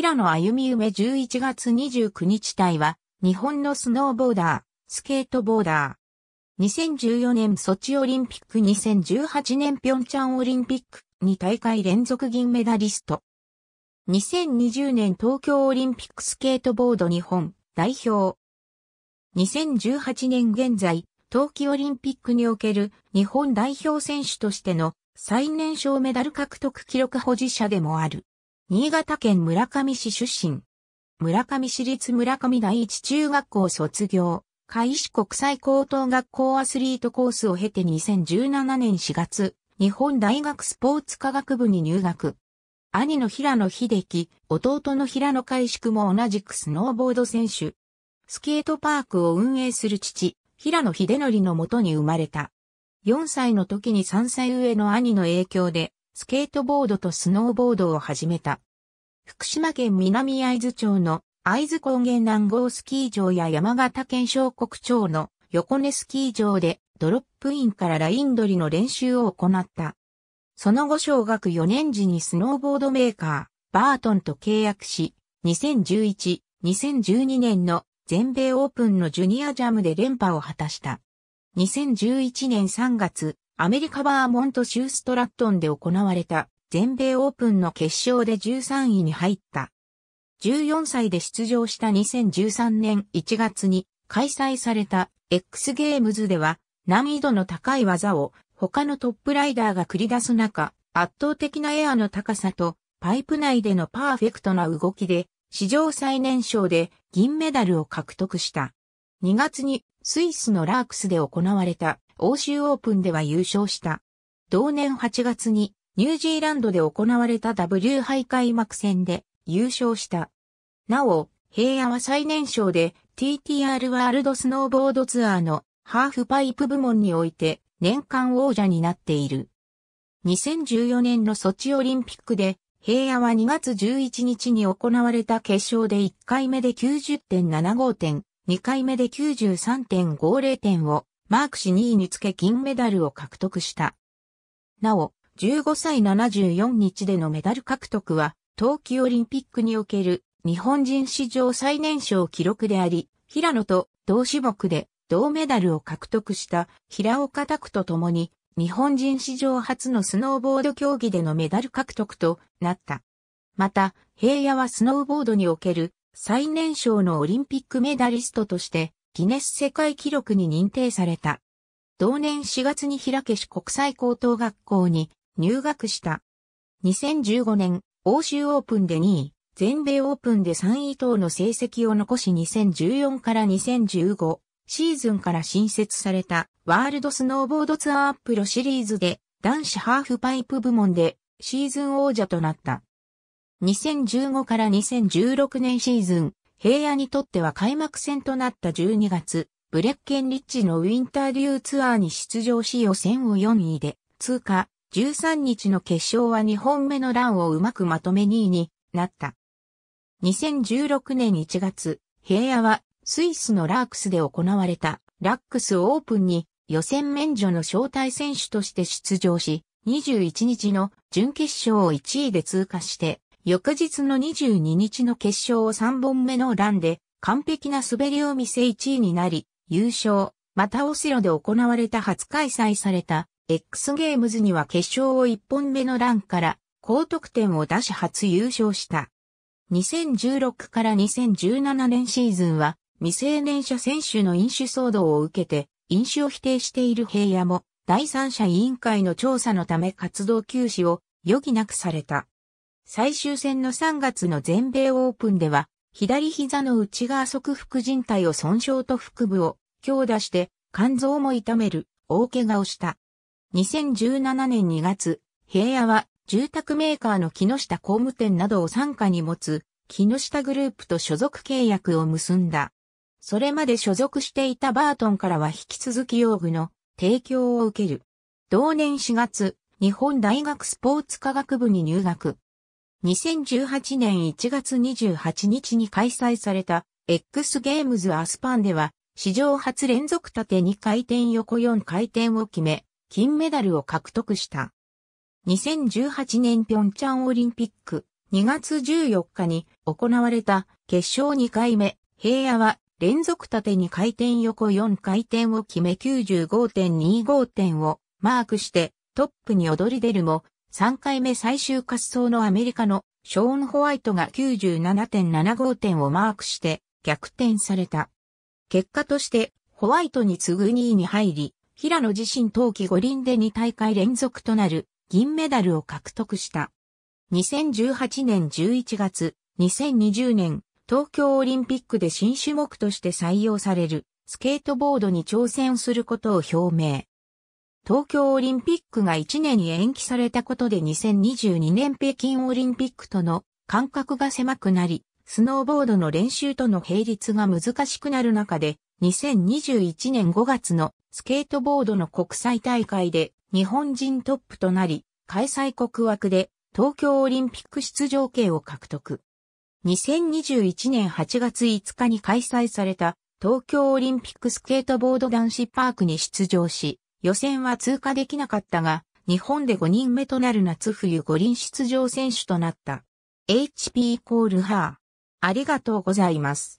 平野歩み梅11月29日隊は、日本のスノーボーダー、スケートボーダー。2014年ソチオリンピック2018年ピョンチャンオリンピック2大会連続銀メダリスト。2020年東京オリンピックスケートボード日本代表。2018年現在、冬季オリンピックにおける日本代表選手としての最年少メダル獲得記録保持者でもある。新潟県村上市出身。村上市立村上第一中学校卒業。海市国際高等学校アスリートコースを経て2017年4月、日本大学スポーツ科学部に入学。兄の平野秀樹、弟の平野海宿も同じくスノーボード選手。スケートパークを運営する父、平野秀則のもとに生まれた。4歳の時に3歳上の兄の影響でスケートボードとスノーボードを始めた。福島県南会津町の会津高原南郷スキー場や山形県小国町の横根スキー場でドロップインからライン取りの練習を行った。その後小学4年時にスノーボードメーカー、バートンと契約し、2011、2012年の全米オープンのジュニアジャムで連覇を果たした。2011年3月、アメリカバーモント州ストラットンで行われた全米オープンの決勝で13位に入った。14歳で出場した2013年1月に開催された X ゲームズでは難易度の高い技を他のトップライダーが繰り出す中、圧倒的なエアの高さとパイプ内でのパーフェクトな動きで史上最年少で銀メダルを獲得した。2月にスイスのラークスで行われた欧州オープンでは優勝した。同年8月にニュージーランドで行われた W 杯開幕戦で優勝した。なお、平野は最年少で TTR ワールドスノーボードツアーのハーフパイプ部門において年間王者になっている。2014年のソチオリンピックで平野は2月11日に行われた決勝で1回目で90.75点、2回目で93.50点をマークし2位につけ金メダルを獲得した。なお、15歳74日でのメダル獲得は、冬季オリンピックにおける日本人史上最年少記録であり、平野と同種目で銅メダルを獲得した平岡拓と共に、日本人史上初のスノーボード競技でのメダル獲得となった。また、平野はスノーボードにおける最年少のオリンピックメダリストとしてギネス世界記録に認定された。同年4月に平家市国際高等学校に入学した。2015年、欧州オープンで2位、全米オープンで3位等の成績を残し2014から2015シーズンから新設されたワールドスノーボードツアープロシリーズで男子ハーフパイプ部門でシーズン王者となった。2015から2016年シーズン、平野にとっては開幕戦となった12月、ブレッケンリッチのウィンターデューツアーに出場し予選を4位で通過、13日の決勝は2本目のランをうまくまとめ2位になった。2016年1月、平野はスイスのラークスで行われたラックスオープンに予選免除の招待選手として出場し、21日の準決勝を1位で通過して翌日の22日の決勝を3本目のランで完璧な滑りを見せ1位になり、優勝、またオセロで行われた初開催された X ゲームズには決勝を1本目のランから高得点を出し初優勝した。2016から2017年シーズンは未成年者選手の飲酒騒動を受けて飲酒を否定している平野も第三者委員会の調査のため活動休止を余儀なくされた。最終戦の3月の全米オープンでは、左膝の内側側副靭帯を損傷と腹部を強打して肝臓も痛める大怪我をした。2017年2月、平野は住宅メーカーの木下工務店などを傘下に持つ木下グループと所属契約を結んだ。それまで所属していたバートンからは引き続き用具の提供を受ける。同年4月、日本大学スポーツ科学部に入学。2018年1月28日に開催された X ゲームズアスパンでは史上初連続縦2回転横4回転を決め金メダルを獲得した。2018年平昌オリンピック2月14日に行われた決勝2回目平野は連続縦2回転横4回転を決め95.25点をマークしてトップに躍り出るも3回目最終滑走のアメリカのショーン・ホワイトが97.75点をマークして逆転された。結果としてホワイトに次ぐ2位に入り、平野自身冬季五輪で2大会連続となる銀メダルを獲得した。2018年11月、2020年東京オリンピックで新種目として採用されるスケートボードに挑戦することを表明。東京オリンピックが1年に延期されたことで2022年北京オリンピックとの間隔が狭くなり、スノーボードの練習との並立が難しくなる中で、2021年5月のスケートボードの国際大会で日本人トップとなり、開催国枠で東京オリンピック出場権を獲得。2021年8月5日に開催された東京オリンピックスケートボード男子パークに出場し、予選は通過できなかったが、日本で5人目となる夏冬五輪出場選手となった。HP イコールハー。ありがとうございます。